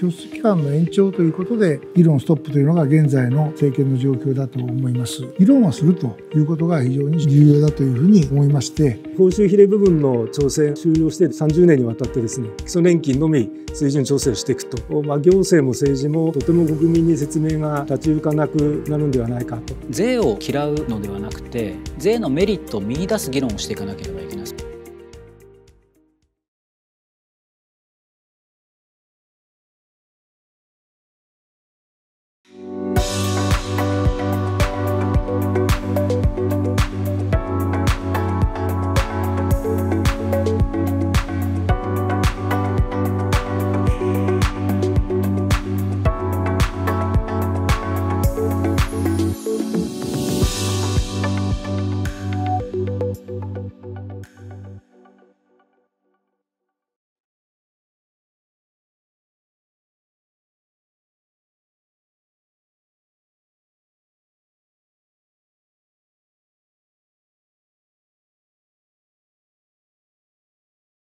教室期間の延長ということで議論ストップというのが現在の政権の状況だと思います議論はするということが非常に重要だというふうに思いまして報酬比例部分の調整終了して30年にわたってですね基礎年金のみ水準調整をしていくと、まあ、行政も政治もとても国民に説明が立ち行かなくなるんではないかと税を嫌うのではなくて税のメリットを見出す議論をしていかなければいけない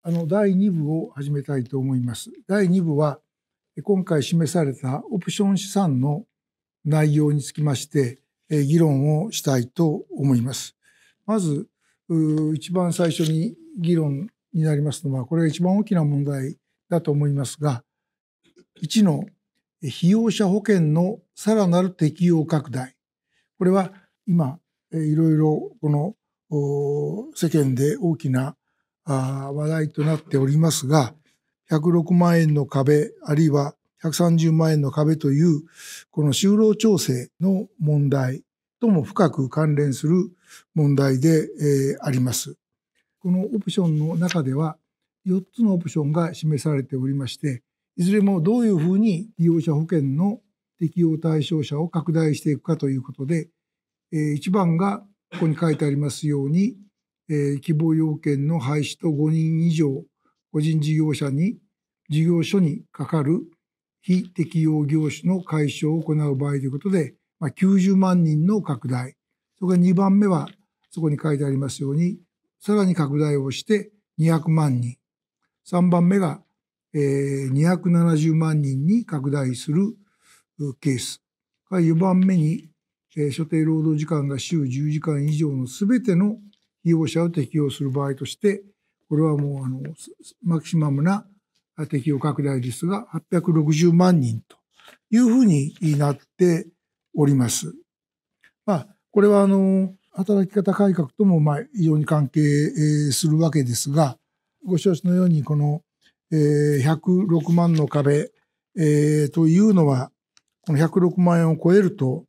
あの第2部を始めたいと思います。第2部は今回示されたオプション資産の内容につきまして議論をしたいと思います。まず一番最初に議論になりますのはこれが一番大きな問題だと思いますが1の被用者保険のさらなる適用拡大これは今いろいろこの世間で大きなあ話題となっておりますが、106万円の壁、あるいは130万円の壁という、この就労調整の問題とも深く関連する問題で、えあります。このオプションの中では、4つのオプションが示されておりまして、いずれもどういうふうに利用者保険の適用対象者を拡大していくかということで、え1番がここに書いてありますように、えー、希望要件の廃止と5人以上個人事業者に事業所にかかる非適用業種の解消を行う場合ということで、まあ、90万人の拡大それから2番目はそこに書いてありますようにさらに拡大をして200万人3番目が、えー、270万人に拡大するケース4番目に、えー、所定労働時間が週10時間以上のすべての被用者を適用する場合として、これはもうあの、マキシマムな適用拡大率が860万人というふうになっております。まあ、これはあの、働き方改革ともまあ非常に関係するわけですが、ご承知のようにこのえ106万の壁えというのは、この106万円を超えると、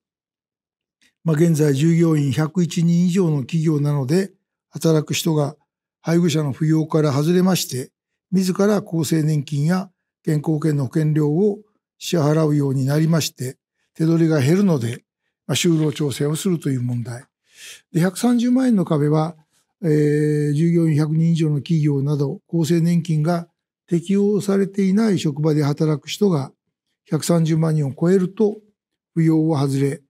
まあ、現在従業員101人以上の企業なので、働く人が配偶者の扶養から外れまして、自ら厚生年金や健康保険の保険料を支払うようになりまして、手取りが減るので、まあ、就労調整をするという問題。で130万円の壁は、えー、従業員100人以上の企業など、厚生年金が適用されていない職場で働く人が130万人を超えると、扶養を外れ、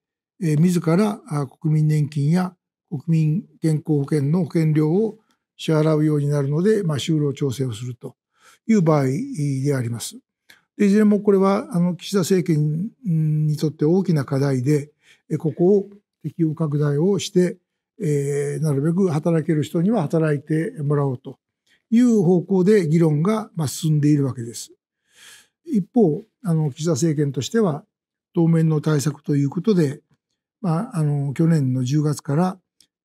えー、自ら国民年金や国民健康保険の保険料を支払うようになるので、まあ、就労調整をするという場合であります。でいずれもこれはあの岸田政権にとって大きな課題でここを適用拡大をして、えー、なるべく働ける人には働いてもらおうという方向で議論が、ま進んでいるわけです。一方あの岸田政権としては当面の対策ということで、まあ、あの去年の10月から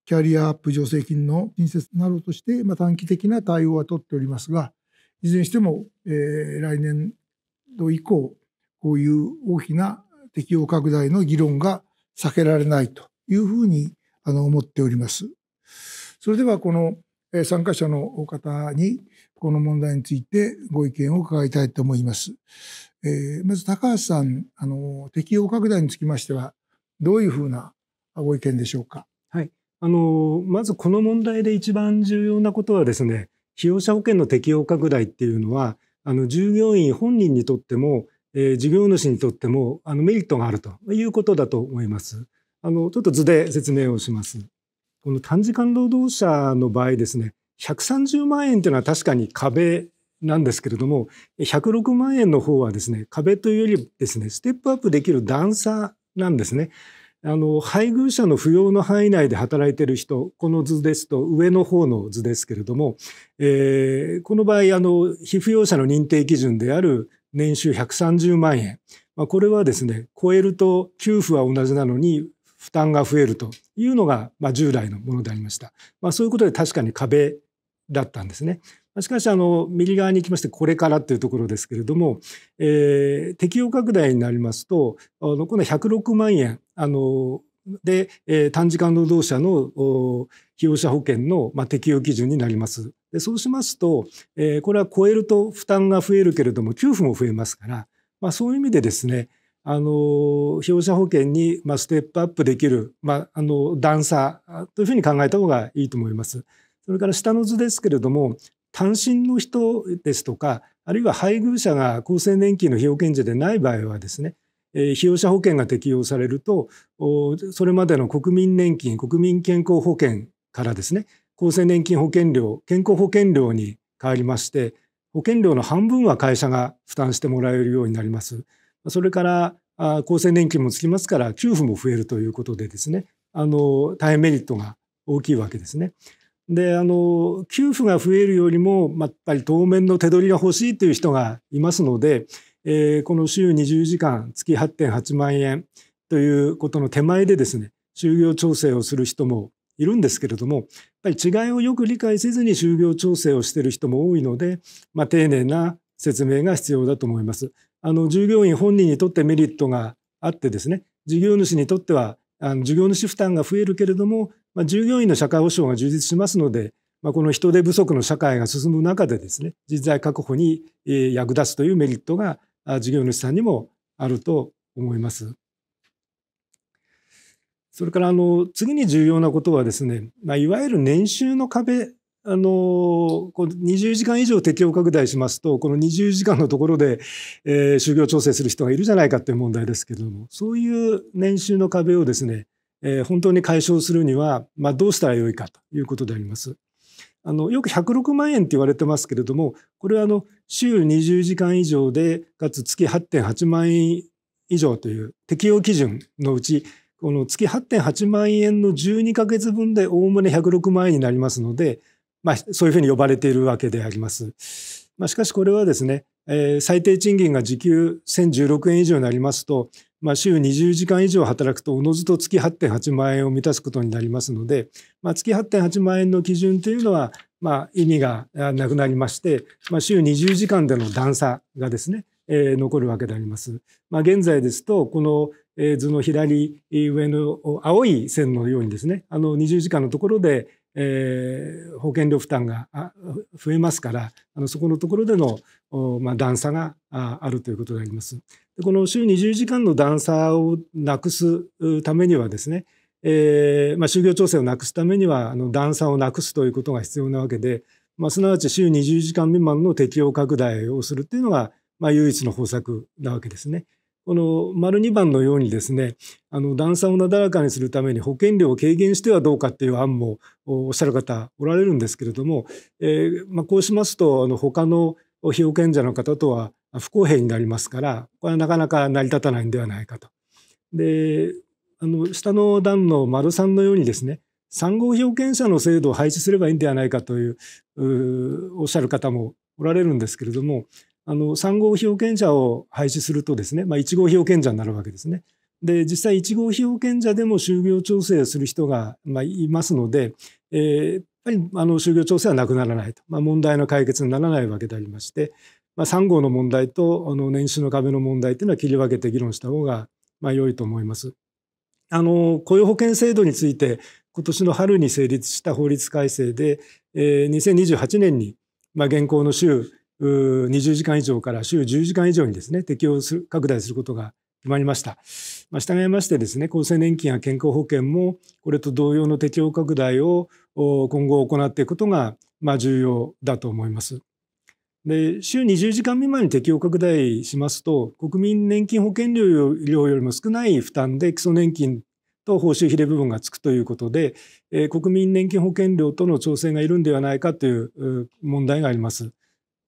キャリアアップ助成金の新設などとして、まあ、短期的な対応は取っておりますが、いずれにしても、えー、来年度以降、こういう大きな適用拡大の議論が避けられないというふうにあの思っております。それではこの参加者の方にこの問題についてご意見を伺いたいと思います。えー、まず高橋さんあの適用拡大につきましてはどういうふうなご意見でしょうか。あのまずこの問題で一番重要なことはですね費用者保険の適用拡大っていうのはあの従業員本人にとっても、えー、事業主にとってもあのメリットがあるということだと思います。あのちょっと図で説明をします。この短時間労働者の場合ですね130万円というのは確かに壁なんですけれども106万円の方はですね壁というよりですねステップアップできる段差なんですね。あの配偶者の扶養の範囲内で働いている人この図ですと上の方の図ですけれども、えー、この場合あの被扶養者の認定基準である年収130万円、まあ、これはですね超えると給付は同じなのに負担が増えるというのが、まあ、従来のものでありました、まあ、そういうことで確かに壁だったんですね。しかしあの右側に行きましてこれからというところですけれども、えー、適用拡大になりますとあのこの106万円あので、えー、短時間労働者の被用者保険の、まあ、適用基準になります。でそうしますと、えー、これは超えると負担が増えるけれども給付も増えますから、まあ、そういう意味でですねあの被用者保険に、まあ、ステップアップできる、まあ、あの段差というふうに考えた方がいいと思います。それから下の図ですけれども単身の人ですとかあるいは配偶者が厚生年金の被保険者でない場合はですねえ被用者保険が適用されると、それまでの国民年金、国民健康保険からですね、厚生年金保険料、健康保険料に変わりまして、保険料の半分は会社が負担してもらえるようになります。それから厚生年金もつきますから給付も増えるということでですね、あの大変メリットが大きいわけですね。であの給付が増えるよりも、まやっぱり当面の手取りが欲しいという人がいますので、えー、この週20時間月8.8万円ということの手前でですね就業調整をする人もいるんですけれどもやっぱり違いをよく理解せずに就業調整をしている人も多いので、まあ、丁寧な説明が必要だと思います。あの従業員本人にとってメリットがあってですね事業主にとってはあの事業主負担が増えるけれども、まあ、従業員の社会保障が充実しますので、まあ、この人手不足の社会が進む中でですね人材確保に役立つというメリットが事業主さんにもあると思います。それからあの次に重要なことはですね、まあ、いわゆる年収の壁あのこう20時間以上適用拡大しますとこの20時間のところで、えー、就業調整する人がいるじゃないかという問題ですけれどもそういう年収の壁をですね、えー、本当に解消するには、まあ、どうしたらよいかということであります。あのよく106万円って言われてますけれどもこれはあの週20時間以上でかつ月8.8万円以上という適用基準のうちこの月8.8万円の12か月分でおおむね106万円になりますので、まあ、そういうふうに呼ばれているわけであります。まあ、しかしこれはですね、えー、最低賃金が時給1016円以上になりますとまあ、週20時間以上働くとおのずと月8.8万円を満たすことになりますので、まあ、月8.8万円の基準というのは、まあ、意味がなくなりまして、まあ、週20時間での段差がですね、えー、残るわけであります。まあ、現在ですとこの図の左上の青い線のようにですねあの20時間のところで、えー、保険料負担が増えますからあのそこのところでの、まあ、段差があるということであります。この週20時間の段差をなくすためにはですね、えーまあ、就業調整をなくすためにはあの段差をなくすということが必要なわけで、まあ、すなわち週20時間未満の適用拡大をするというのが、まあ、唯一の方策なわけですね。この丸2番のようにですねあの段差をなだらかにするために保険料を軽減してはどうかっていう案もおっしゃる方おられるんですけれども、えーまあ、こうしますとあの他の被保険者の方とは不公平になりますからこれはなかなか成り立たないんではないかと。であの下の段の丸3のようにですね産後表現者の制度を廃止すればいいんではないかというおっしゃる方もおられるんですけれどもあの3号被保険者を廃止するとですね、まあ、1号被保険者になるわけですね。で実際1号被保険者でも就業調整をする人が、まあ、いますので、えー、やっぱりあの就業調整はなくならないと、まあ、問題の解決にならないわけでありましてまあ、3号の問題とあの年収の壁の問題というのは切り分けて議論した方がまあ良いと思います。あの雇用保険制度について今年の春に成立した法律改正で、えー、2028年に、まあ、現行の週20時間以上から週10時間以上にですね適用する拡大することが決まりました。まあ、従いましてですね厚生年金や健康保険もこれと同様の適用拡大を今後行っていくことが、まあ、重要だと思います。で週20時間未満に適用拡大しますと国民年金保険料よりも少ない負担で基礎年金と報酬比例部分がつくということで、えー、国民年金保険料との調整がいるんではないかという問題があります。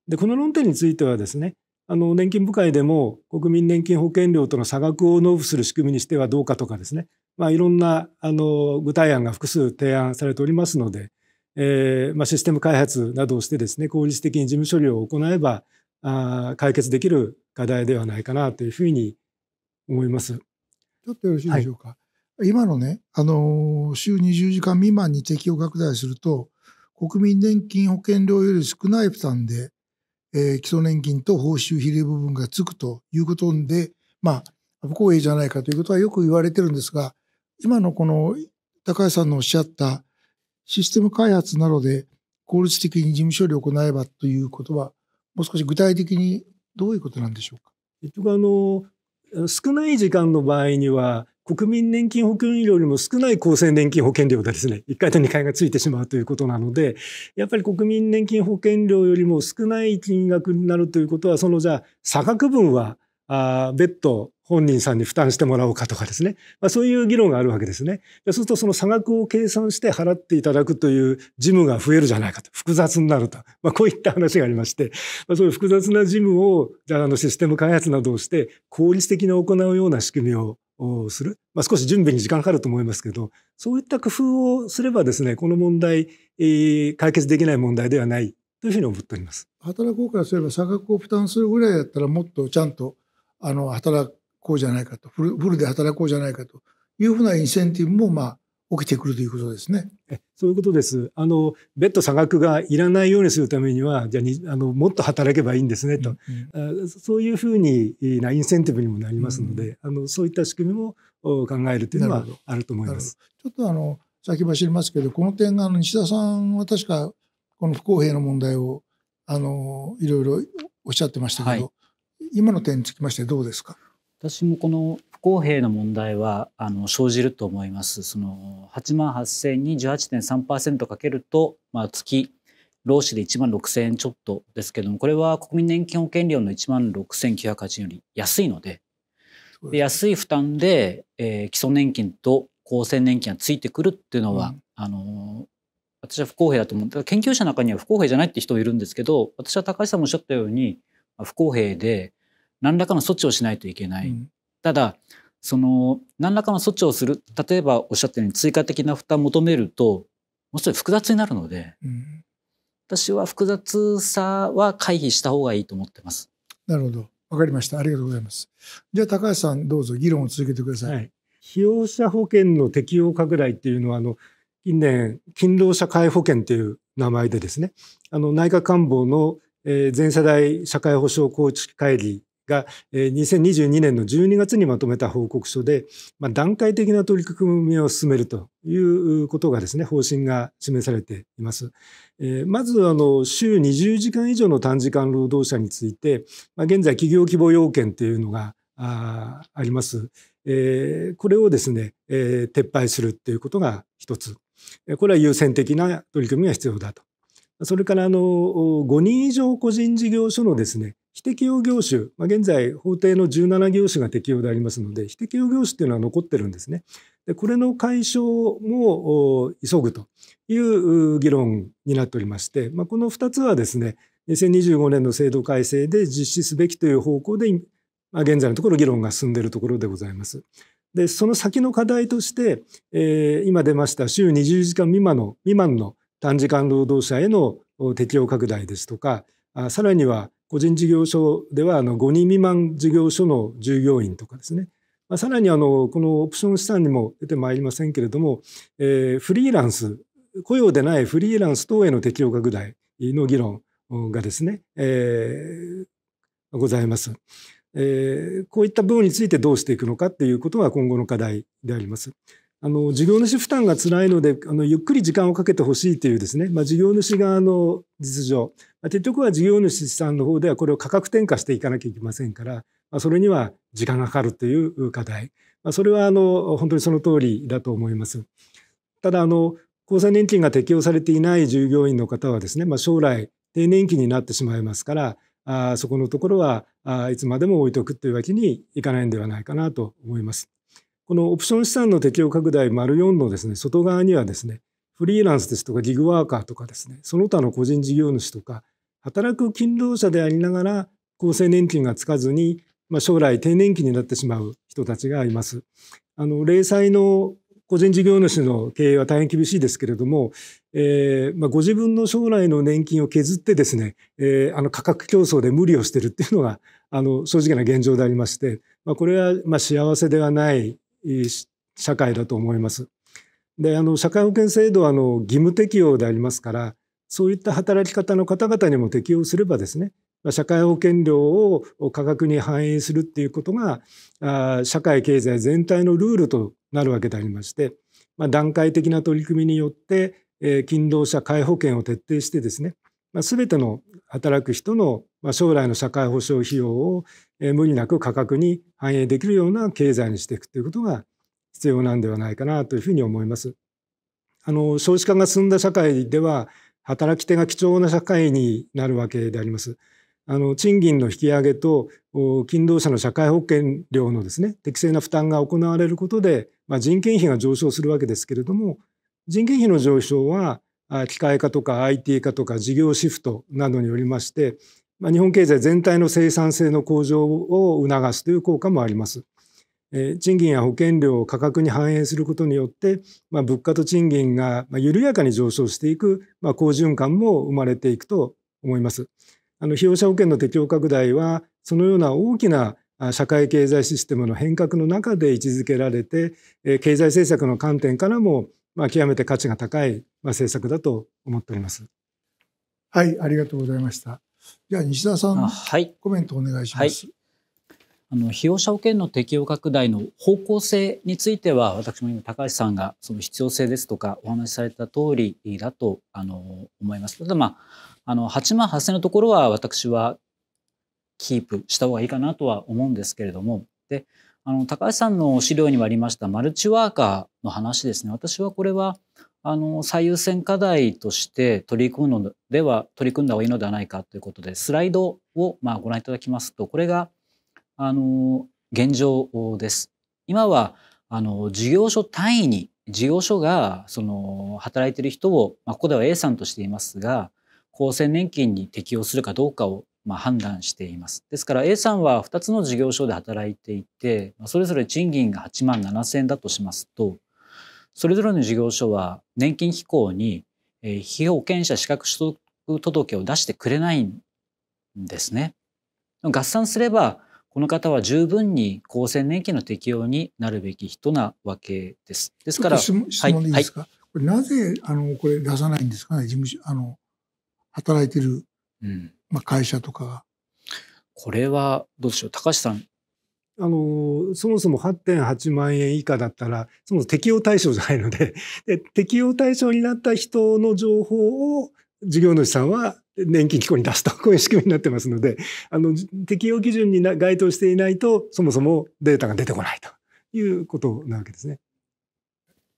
でこの論点についてはですねあの年金部会でも国民年金保険料との差額を納付する仕組みにしてはどうかとかですね、まあ、いろんなあの具体案が複数提案されておりますのでえー、まあ、システム開発などをしてですね効率的に事務処理を行えばあ解決できる課題ではないかなというふうに思います。ちょっとよろしいでしょうか。はい、今のね、あのー、週20時間未満に適用拡大すると国民年金保険料より少ない負担で、えー、基礎年金と報酬比例部分がつくということで、まあ、不公平じゃないかということはよく言われてるんですが今のこの高橋さんのおっしゃったシステム開発などで効率的に事務処理を行えばということは、もう少し具体的にどういうことなんでしょうか。結局あの少ない時間の場合には国民年金保険料よりも少ない厚生年金保険料がですね1回と2回がついてしまうということなのでやっぱり国民年金保険料よりも少ない金額になるということはそのじゃあ差額分はあ別途本人さんに負担してもらおうかとかですね、まあ、そういう議論があるわけですね。そうするとその差額を計算して払っていただくという事務が増えるじゃないかと、複雑になると、まあ、こういった話がありまして、まあ、そういう複雑な事務をじゃあのシステム開発などをして効率的に行うような仕組みをする、まあ、少し準備に時間かかると思いますけど、そういった工夫をすればですね、この問題、えー、解決できない問題ではないというふうに思っております。働こうからすれば差額を負担するぐらいだったらもっとちゃんとあの働くこうじゃないかとフルフルで働こうじゃないかというふうなインセンティブもまあ起きてくるということですね。そういうことです。あの別途差額がいらないようにするためには、じゃああのもっと働けばいいんですねと、うんうん、そういうふうになインセンティブにもなりますので、うん、あのそういった仕組みも考えるというのはあると思います。ちょっとあの先走りますけど、この点があの西田さんは確かこの不公平の問題をあのいろいろおっしゃってましたけど、はい、今の点につきましてどうですか。私もこの不公平の問題はあの生じると思います。その8万8000に18.3%かけると、まあ、月労使で1万6000円ちょっとですけどもこれは国民年金保険料の1万6 9 0円より安いのでで安い負担で、えー、基礎年金と厚生年金がついてくるっていうのは、うん、あの私は不公平だと思う研究者の中には不公平じゃないって人いるんですけど私は高橋さんもおっしゃったように不公平で何らかの措置をしないといけない。うん、ただその何らかの措置をする例えばおっしゃったように追加的な負担を求めるともうすぐ複雑になるので、うん、私は複雑さは回避した方がいいと思ってます。なるほどわかりましたありがとうございます。じゃあ高橋さんどうぞ議論を続けてください。はい、被用者保険の適用拡大っていうのはあの近年勤労者会保険という名前でですねあの内閣官房の全世代社会保障構築会議が、え2022年の12月にまとめた報告書で、まあ、段階的な取り組みを進めるということがですね、方針が示されています。えまず、あの、週20時間以上の短時間労働者について、まあ、現在企業規模要件というのがああります。えこれをですね、え撤廃するっていうことが一つ。これは優先的な取り組みが必要だと。それから、あの、5人以上個人事業所のですね、非適用業種、まあ、現在法定の17業種が適用でありますので非適用業種というのは残ってるんですね。でこれの解消も急ぐという議論になっておりまして、まあ、この2つはですね2025年の制度改正で実施すべきという方向で、まあ、現在のところ議論が進んでいるところでございます。でその先の課題として、えー、今出ました週20時間未満の未満の短時間労働者への適用拡大ですとかあさらには個人事業所ではあの5人未満事業所の従業員とかですね、まあ、さらにあのこのオプション資産にも出てまいりませんけれども、えー、フリーランス雇用でないフリーランス等への適用拡大の議論がですね、えー、ございます。えー、こういった部分についてどうしていくのかっていうことが今後の課題であります。あの事業主負担が辛いのであのゆっくり時間をかけてほしいというですね、まあ、事業主側の実情、まあ、結局は事業主さんの方ではこれを価格転嫁していかなきゃいけませんから、まあ、それには時間がかかるという課題、まあ、それはあの本当にその通りだと思います。ただあの厚生年金が適用されていない従業員の方はですね、まあ、将来定年期になってしまいますからあそこのところはあいつまでも置いとくというわけにいかないんではないかなと思います。このオプション資産の適用拡大丸4のですね、外側にはですね、フリーランスですとかギグワーカーとかですね、その他の個人事業主とか、働く勤労者でありながら厚生年金がつかずに、まあ、将来定年期になってしまう人たちがいます。あの零細の個人事業主の経営は大変厳しいですけれども、えーまあ、ご自分の将来の年金を削ってですね、えー、あの価格競争で無理をしているっていうのがあの正直な現状でありまして、まあ、これはまあ幸せではない社会だと思います。であの社会保険制度はあの義務適用でありますからそういった働き方の方々にも適用すればですね社会保険料を価格に反映するっていうことが社会経済全体のルールとなるわけでありまして、まあ、段階的な取り組みによって、えー、勤労者皆保険を徹底してですね、まあ、全ての働く人のまあ、将来の社会保障費用を無理なく価格に反映できるような経済にしていくということが必要なんではないかなというふうに思います。あの少子化が進んだ社会では働き手が貴重な社会になるわけであります。あの賃金の引き上げと勤労者の社会保険料のですね適正な負担が行われることで、まあ、人件費が上昇するわけですけれども人件費の上昇は機械化とか IT 化とか事業シフトなどによりましてまあ、日本経済全体の生産性の向上を促すという効果もあります。えー、賃金や保険料を価格に反映することによって、まあ、物価と賃金が緩やかに上昇していく、まあ、好循環も生まれていくと思います。あの被用者保険の適用拡大はそのような大きな社会経済システムの変革の中で位置づけられて経済政策の観点からもまあ、極めて価値が高い政策だと思っております。はい、ありがとうございました。では西田さん、はい、コメントお願いします。はいあの被用者保険の適用拡大の方向性については私も今高橋さんがその必要性ですとかお話しされた通りだとあの思います。ただまああの8万8 0のところは私はキープした方がいいかなとは思うんですけれどもであの高橋さんの資料にもありましたマルチワーカーの話ですね私はこれはあの最優先課題として取り組むのでは取り組んだ方がいいのではないかということでスライドをまあご覧いただきますとこれがあの現状です。今はあの事業所単位に事業所がその働いている人を、まあ、ここでは A さんとしていますが厚生年金に適用するかどうかをまあ判断しています。ですから A さんは2つの事業所で働いていてそれぞれ賃金が8万7,000円だとしますとそれぞれの事業所は年金機構に被保険者資格取得届を出してくれないんですね。合算すればこの方は十分に厚生年金の適用になるべき人なわけです。ですから、質問でいいですか、はい、これなぜあのこれ出さないんですかね、事務所あの働いてる、うんまあ、会社とかが。これはどうでしょう、高橋さん、あの、そもそも8.8万円以下だったら、そもそも適用対象じゃないので で、適用対象になった人の情報を事業主さんは年金機構に出すと、こういう仕組みになってますので、あの、適用基準に該当していないと、そもそもデータが出てこないということなわけですね。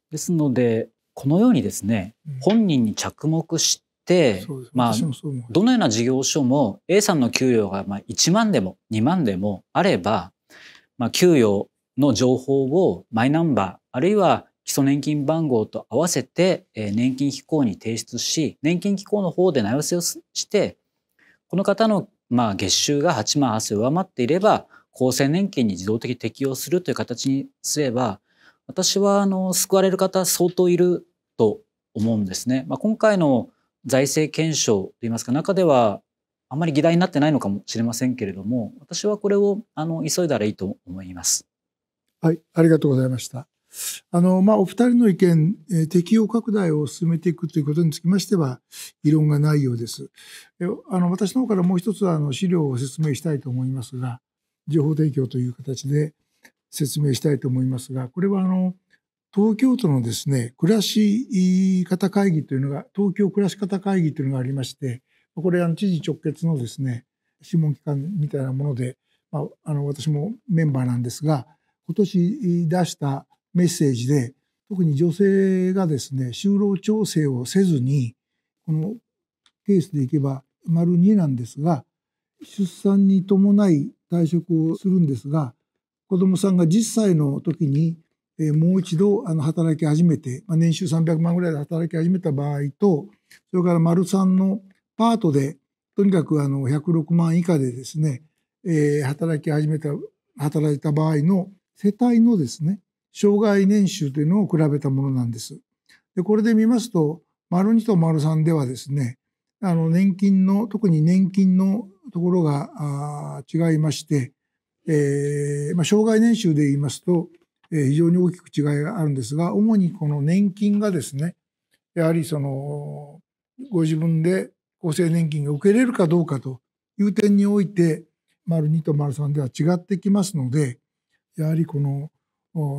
ですので、このようにですね、うん、本人に着目して、まあ、どのような事業所も A さんの給料がまあ1万でも2万でもあればまあ、給与の情報をマイナンバーあるいは基礎年金番号と合わせて、え年金機構に提出し年金機構の方で名寄せをしてこの方のまあ月収が8万8,000上回っていれば厚生年金に自動的適用するという形にすれば私はあの救われる方相当いると思うんですね。まあ、今回の財政検証といいますか中ではあんまり議題になってないのかもしれませんけれども私はこれをあの急いだらいいと思います。はい、ありがとうございました。あの、まあ、お二人の意見、えー、適用拡大を進めていくということにつきましては、異論がないようです。えあの、私の方からもう一つ、あの、資料を説明したいと思いますが、情報提供という形で説明したいと思いますが、これは、あの、東京都のですね、暮らし方会議というのが、東京暮らし方会議というのがありまして、これは知事直結のですね諮問機関みたいなもので、まあ、あの私もメンバーなんですが今年出したメッセージで特に女性がですね就労調整をせずにこのケースでいけば丸2なんですが出産に伴い退職をするんですが子どもさんが10歳の時に、えもう一度あの働き始めて、まあ、年収300万ぐらいで働き始めた場合とそれから丸3のパートで、とにかくあの106万以下でですね、えー、働き始めた、働いた場合の世帯のですね、障害年収というのを比べたものなんです。でこれで見ますと、丸2と丸3ではですね、あの年金の、特に年金のところが違いまして、えー、まあ、障害年収で言いますと、えー、非常に大きく違いがあるんですが、主にこの年金がですね、やはりその、ご自分で厚生年金が受けれるかどうかという点において、丸2と丸3では違ってきますので、やはりこの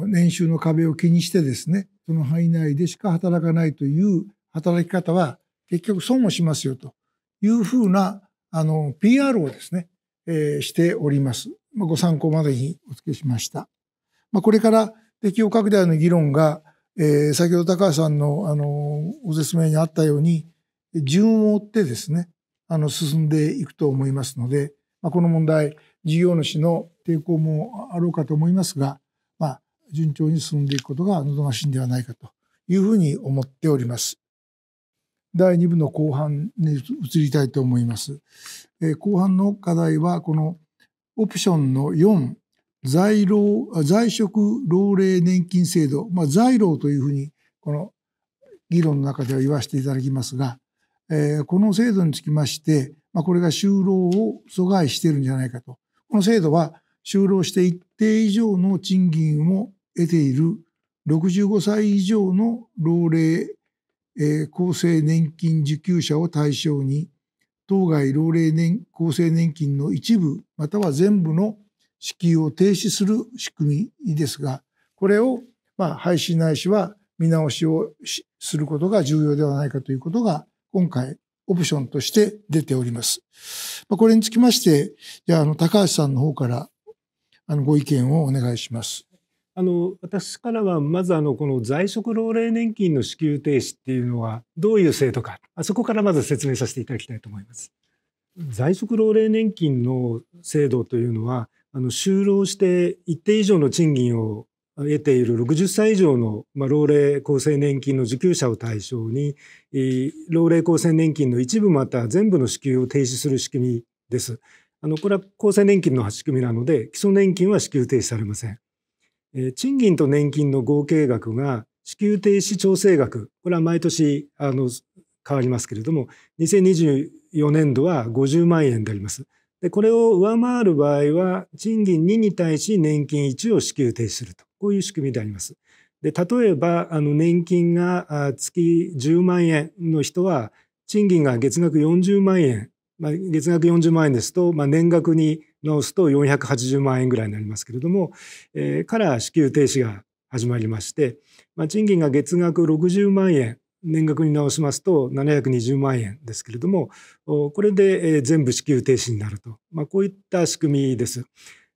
年収の壁を気にしてですね、その範囲内でしか働かないという働き方は結局損をしますよというふうなあの PR をですね、えー、しております。まあ、ご参考までにお付けしました。まあ、これから適用拡大の議論が、えー、先ほど高橋さんのあのご説明にあったように、順を追ってですね、あの、進んでいくと思いますので、まあ、この問題、事業主の抵抗もあろうかと思いますが、まあ、順調に進んでいくことが望ましいんではないかというふうに思っております。第2部の後半に移りたいと思います。え後半の課題は、このオプションの4、在労在職老齢年金制度、まあ、在労というふうに、この議論の中では言わせていただきますが、えー、この制度につきまして、まあ、これが就労を阻害してるんじゃないかと。この制度は就労して一定以上の賃金を得ている65歳以上の老齢、えー、厚生年金受給者を対象に当該老齢年厚生年金の一部または全部の支給を停止する仕組みですがこれを、まあ、廃止ないしは見直しをすることが重要ではないかということが今回、オプションとして出ております。まこれにつきまして、じゃあ、あの、高橋さんの方から、あの、ご意見をお願いします。あの私からはまずあのこの在職老齢年金の支給停止っていうのはどういう制度かあそこからまず説明させていただきたいと思います。在職老齢年金の制度というのはあの就労して一定以上の賃金を得ている60歳以上の、老齢厚生年金の受給者を対象に、老齢厚生年金の一部また全部の支給を停止する仕組みです。あのこれは厚生年金の仕組みなので基礎年金は支給停止されません。賃金と年金の合計額が支給停止調整額これは毎年あの変わりますけれども2024年度は50万円であります。でこれを上回る場合は賃金2に対し年金1を支給停止すると。こういう仕組みであります。で例えばあの年金が月10万円の人は賃金が月額40万円、まあ、月額40万円ですと、まあ、年額に直すと480万円ぐらいになりますけれども、えー、から支給停止が始まりまして、まあ、賃金が月額60万円年額に直しますと720万円ですけれどもこれで全部支給停止になると、まあ、こういった仕組みです。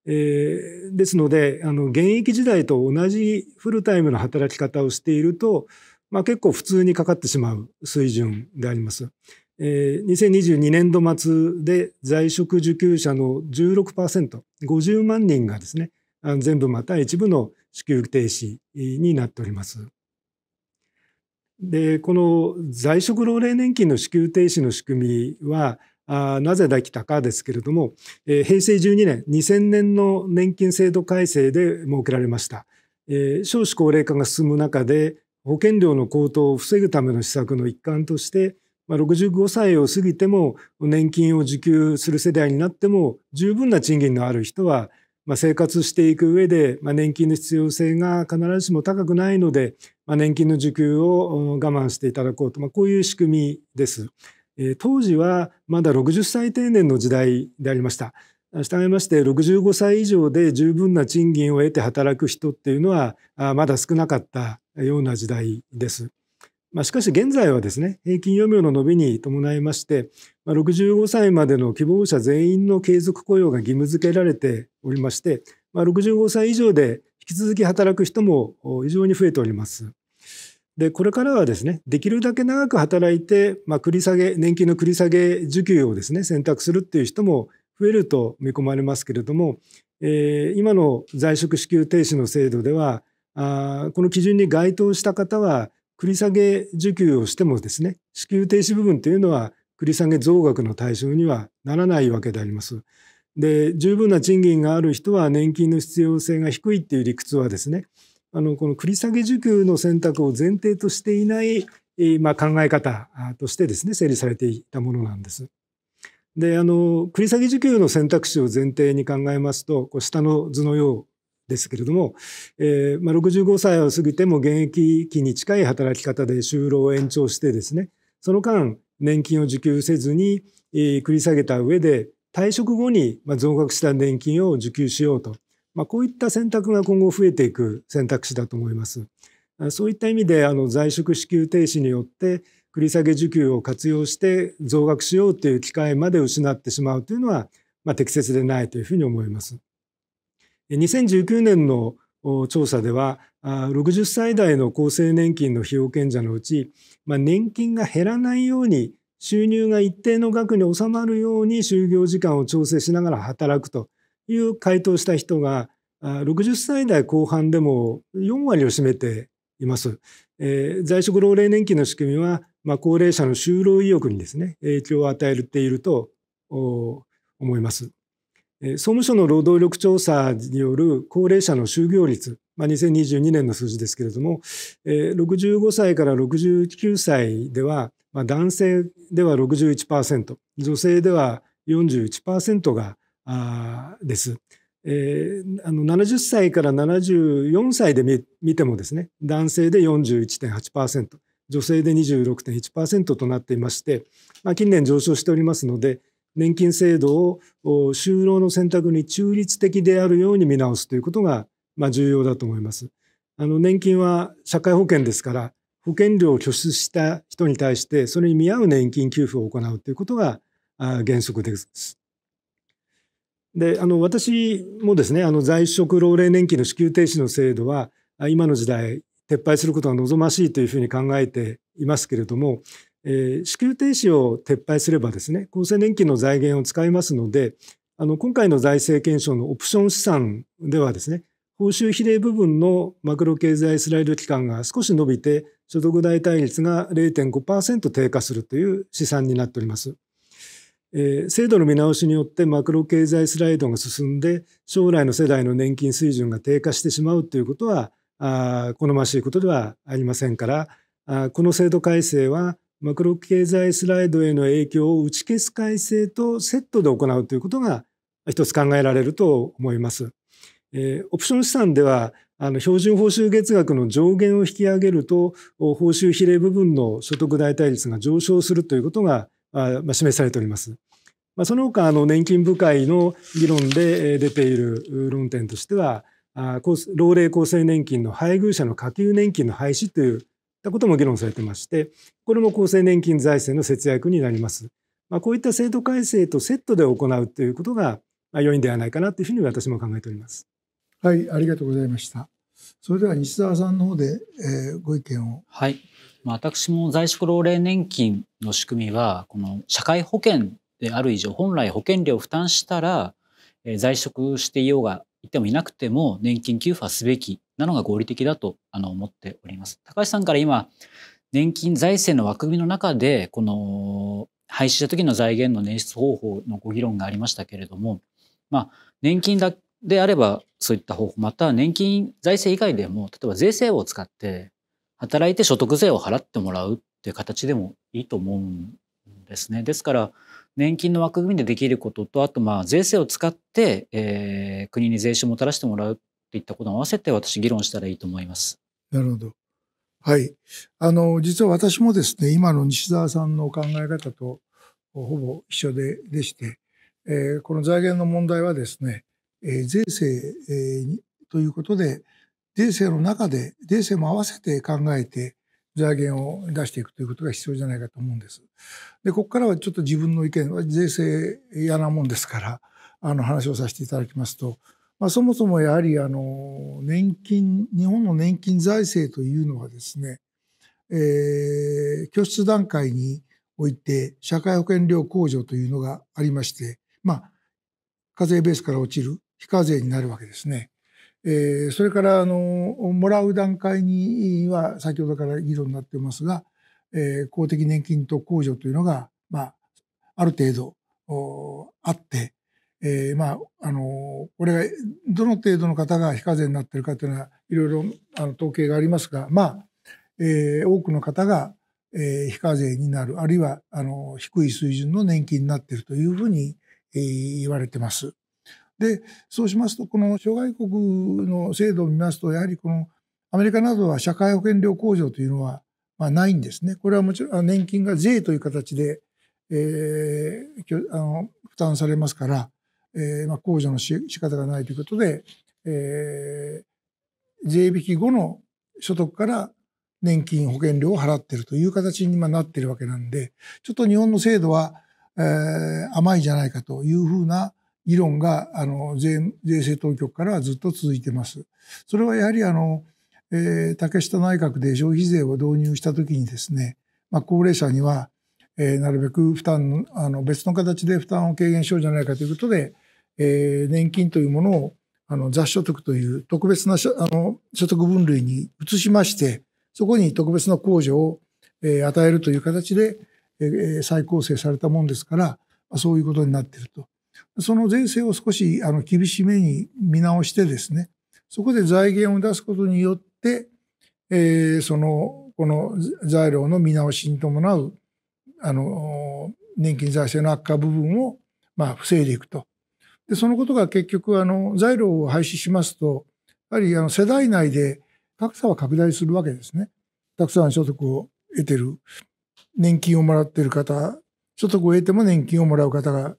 えー、ですのであの現役時代と同じフルタイムの働き方をしていると、まあ、結構普通にかかってしまう水準であります。えー、2022年度末で在職受給者の 16%50 万人がですね全部また一部の支給停止になっております。でこの在職老齢年金の支給停止の仕組みはなぜできたかですけれども、平成12年2000年の年金制度改正で設けられました、少子高齢化が進む中で保険料の高騰を防ぐための施策の一環として、65歳を過ぎても年金を受給する世代になっても十分な賃金のある人は、まあ、生活していく上で、まあ、年金の必要性が必ずしも高くないので、まあ、年金の受給を我慢していただこうと、まあ、こういう仕組みです。当時はまだ60歳定年の時代でありました。従いまして65歳以上で十分な賃金を得て働く人っていうのはまだ少なかったような時代です。まあ、しかし現在はですね平均余命の伸びに伴いまして65歳までの希望者全員の継続雇用が義務付けられておりまして65歳以上で引き続き働く人も非常に増えております。で、これからはですね、できるだけ長く働いて、まあ、繰り下げ、年金の繰り下げ受給をですね、選択するっていう人も増えると見込まれますけれども、えー、今の在職支給停止の制度では、あこの基準に該当した方は、繰り下げ受給をしてもですね、支給停止部分というのは、繰り下げ増額の対象にはならないわけであります。で、十分な賃金がある人は年金の必要性が低いっていう理屈はですね、あのこの繰り下げ受給の選択を前提としていない、まあ、考え方としてですね整理されていたものなんです。であの繰り下げ受給の選択肢を前提に考えますとこう下の図のようですけれども、えー、まあ、65歳を過ぎても現役期に近い働き方で就労を延長してですねその間年金を受給せずに、えー、繰り下げた上で退職後に増額した年金を受給しようとまあ、こういった選択が今後増えていく選択肢だと思います。そういった意味であの在職支給停止によって繰り下げ受給を活用して増額しようという機会まで失ってしまうというのは、まあ、適切でないというふうに思います。2019年の調査では60歳代の厚生年金の被保険者のうち、まあ、年金が減らないように収入が一定の額に収まるように就業時間を調整しながら働くという回答した人が、60歳代後半でも4割を占めています。えー、在職老齢年金の仕組みは、まあ、高齢者の就労意欲にですね、影響を与えていると思います。総務省の労働力調査による高齢者の就業率、まあ、2022年の数字ですけれども、えー、65歳から69歳では、まあ、男性では61%、女性では41%があです。えー、あの70歳から74歳で見見てもですね男性で41.8%女性で26.1%となっていまして、まあ、近年上昇しておりますので年金制度を就労の選択に中立的であるように見直すということが、まあ、重要だと思います。あの年金は社会保険ですから保険料を拠出した人に対してそれに見合う年金給付を行うということがあ原則です。であの私もですねあの在職老齢年金の支給停止の制度は今の時代撤廃することが望ましいというふうに考えていますけれども、えー、支給停止を撤廃すればですね厚生年金の財源を使いますのであの今回の財政検証のオプション資産ではですね報酬比例部分のマクロ経済スライド期間が少し伸びて所得代替率が0.5%低下するという試算になっております。えー、制度の見直しによってマクロ経済スライドが進んで将来の世代の年金水準が低下してしまうということはあ好ましいことではありませんからあこの制度改正はマクロ経済スライドへの影響を打ち消す改正とセットで行うということが一つ考えられると思います。えー、オプション資産ではあの標準報酬月額の上限を引き上げると報酬比例部分の所得代替率が上昇するということが、ま示されております。まあ、その他あの年金部会の議論で出ている論点としては老齢厚生年金の配偶者の下級年金の廃止といったことも議論されてましてこれも厚生年金財政の節約になります。まあ、こういった制度改正とセットで行うということがま良いんではないかなというふうに私も考えております。はい、ありがとうございました。それでは西澤さんの方で、えー、ご意見を。はい。まあ、私も在職老齢年金の仕組みはこの社会保険である以上本来保険料を負担したら、え在職していようがいてもいなくても年金給付はすべきなのが合理的だとあの思っております。高橋さんから今年金財政の枠組みの中でこの廃止した時の財源の捻出方法のご議論がありましたけれども、まあ、年金だであればそういった方法また年金財政以外でも例えば税制を使って働いて所得税を払ってもらうっていう形でもいいと思うんですね。ですから年金の枠組みでできることとあとまあ税制を使って、えー、国に税収をもたらしてもらうといったことを合わせて私議論したらいいと思います。なるほど。はい。あの実は私もですね今の西澤さんの考え方とほぼ一緒ででして、えー、この財源の問題はですね、えー、税制、えー、ということで税制の中で税制も合わせて考えて財源を出していくということが必要じゃないかと思うんです。で、ここからはちょっと自分の意見は税制嫌なもんですから、あの話をさせていただきますと、まあ、そもそもやはりあの年金日本の年金財政というのはですね、えー、拠出段階において社会保険料控除というのがありまして、まあ、課税ベースから落ちる非課税になるわけですね。えー、それからあのもらう段階には先ほどから議論になってますが、えー、公的年金と控除というのが、まあ、ある程度あって、えー、まあ、あのこれがどの程度の方が非課税になってるかというのはいろいろあの統計がありますが、まあえー、多くの方が、えー、非課税になるあるいはあの低い水準の年金になっているというふうに、えー、言われてます。でそうしますとこの諸外国の制度を見ますとやはりこのアメリカなどは社会保険料控除というのは、まあ、ないんですね。これはもちろん年金が税という形で、えー、あの負担されますから、えーまあ、控除のし仕方がないということで、えー、税引き後の所得から年金保険料を払っているという形に今なっているわけなんでちょっと日本の制度は、えー、甘いじゃないかというふうな議論があの税税制当局からはずっと続いてます。それはやはりあの、えー、竹下内閣で消費税を導入した時にですね、まあ、高齢者には、えー、なるべく負担あの別の形で負担を軽減しようじゃないかということで、えー、年金というものをあの雑所得という特別なあの所得分類に移しましてそこに特別な控除を、えー、与えるという形で、えー、再構成されたもんですからそういうことになっていると。その税制を少しあの厳しめに見直してですね、そこで財源を出すことによって、えー、その、この材料の見直しに伴う、あの、年金財政の悪化部分を、まあ、防いでいくと。で、そのことが結局、あの、材料を廃止しますと、やはりあの世代内で格差は拡大するわけですね。たくさん所得を得てる、年金をもらってる方、所得を得ても年金をもらう方が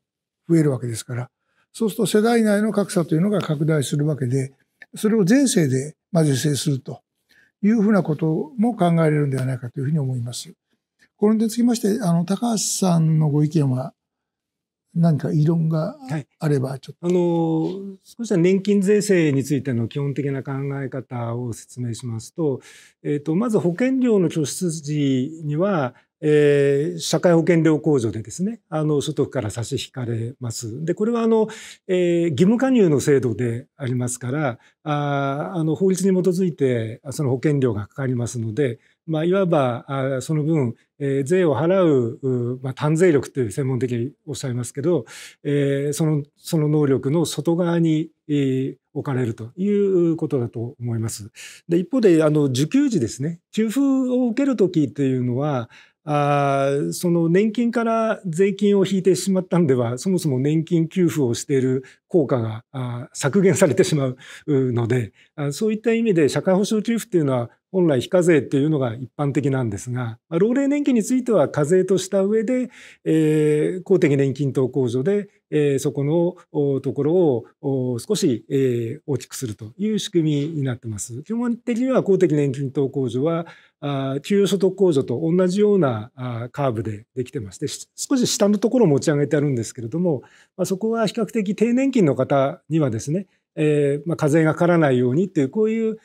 増えるわけですから、そうすると世代内の格差というのが拡大するわけで、それを前世で是正するというふうなことも考えれるんではないかというふうに思います。これにつきまして、あの、高橋さんのご意見は何か異論があればちょっと、はい、あの少しは年金税制についての基本的な考え方を説明しますと,、えーと、とまず保険料の拠出時にはえー、社会保険料控除でですねあの所得から差し引かれます。でこれはあの、えー、義務加入の制度でありますからああの法律に基づいてその保険料がかかりますので、まあ、いわばあその分、えー、税を払うまあ、単税力という専門的におっしゃいますけど、えー、そのその能力の外側に、えー、置かれるということだと思います。で一方であの受給時ですね給付を受ける時というのはあその年金から税金を引いてしまったんではそもそも年金給付をしている効果があ削減されてしまうのであそういった意味で社会保障給付っていうのは本来非課税っていうのが一般的なんですが、まあ、老齢年金については課税とした上で、えー、公的年金等控除で、えー、そこのところを少し、えー、大きくするという仕組みになってます。基本的には公的年金等控除はあ給与所得控除と同じようなあカーブでできてまして少し下のところを持ち上げてあるんですけれども、まあ、そこは比較的低年金の方にはですね、えーまあ、課税がかからないようにというこういう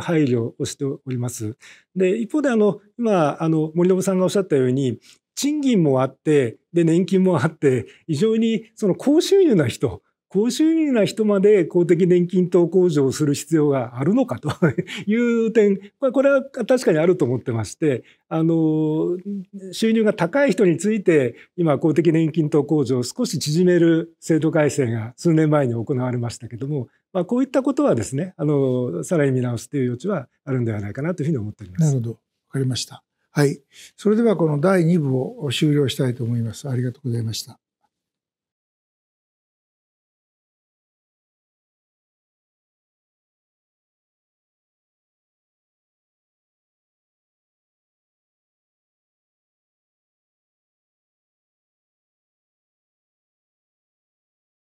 配慮をしております。で一方であの今あの森信さんがおっしゃったように賃金もあってで年金もあって非常にその高収入な人高収入な人まで公的年金等控除をする必要があるのかと いう点、これは確かにあると思ってまして、あの、収入が高い人について、今公的年金等控除を少し縮める制度改正が数年前に行われましたけども、まあ、こういったことはですね、あの、さらに見直すという余地はあるんではないかなというふうに思っております。なるほど。わかりました。はい。それではこの第2部を終了したいと思います。ありがとうございました。